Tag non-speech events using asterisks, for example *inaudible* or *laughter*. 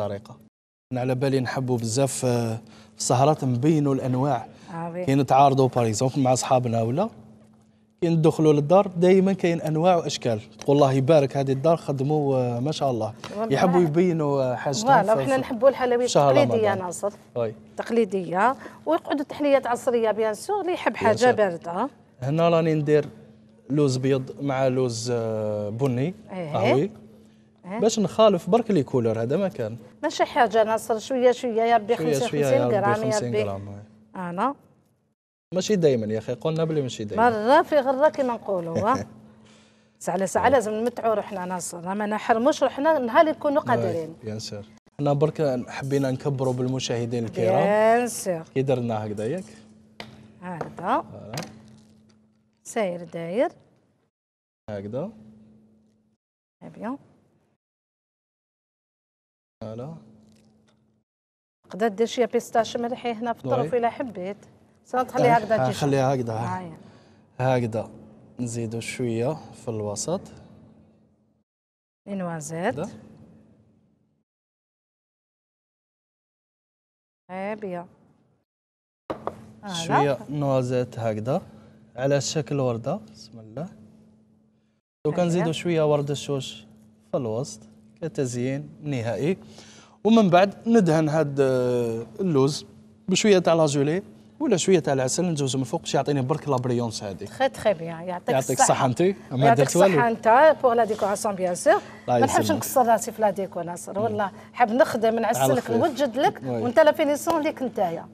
الطريقه انا على بالي نحبوا بزاف في آه، السهرات نبينوا الانواع آه، كي نتعارضوا باريزون مع اصحابنا ولا كي ندخلوا للدار دائما كاين انواع واشكال تقول الله يبارك هذه الدار خدموا آه، ما شاء الله يحبوا يبينوا حاجتهم فوالا حنا نحبوا الحلويات التقليديه ناصر تقليديه ويقعدوا تحليات عصريه بيان سور اللي يحب حاجه بارده هنا راني ندير لوز بيض مع لوز بني قهوي إيه. إيه؟ باش نخالف برك لي كولور هذا ما كان ماشي حاجه ناصر شويه شويه يا ربي 55 غرام يا ربي انا ماشي دائما يا اخي قلنا بلي ماشي دائما مره في غره كيما نقولوا *laughs* ساعه ساعه لازم نمتعوا روحنا ناصر ما نحرموش روحنا نهار اللي نكونوا قادرين بيان سير حنا برك حبينا نكبروا بالمشاهدين الكرام بيان سير كي درنا هكذا ياك هكذا ساير داير هكذا بيان لا دير شويه بيستاش ملحي إيه، هنا في الطرف الا حبيت سنة تخليها هكذا تجي خليها هكذا هكذا نزيدو شويه في الوسط نوازيت هابيا طيب، شويه نوازيت هكذا على شكل ورده بسم الله طيب. نزيدو شويه ورد الشوش في الوسط كتزيين نهائي ومن بعد ندهن هاد آه، اللوز بشويه تاع لاجولي ولا شويه تاع العسل ندوزو من فوق باش يعطيني برك لابريونس هذيك تري تري بيان يعطيك يعطيك الصحه انت ما درت والو يعطيك الصحه انت بوغ لا ديكوراسيون بيان سور ما نحبش نقصر راسي في لا ديكو ناصر والله حاب نخدم نعسلك نوجد لك وانت لا فينيسيون ليك نتايا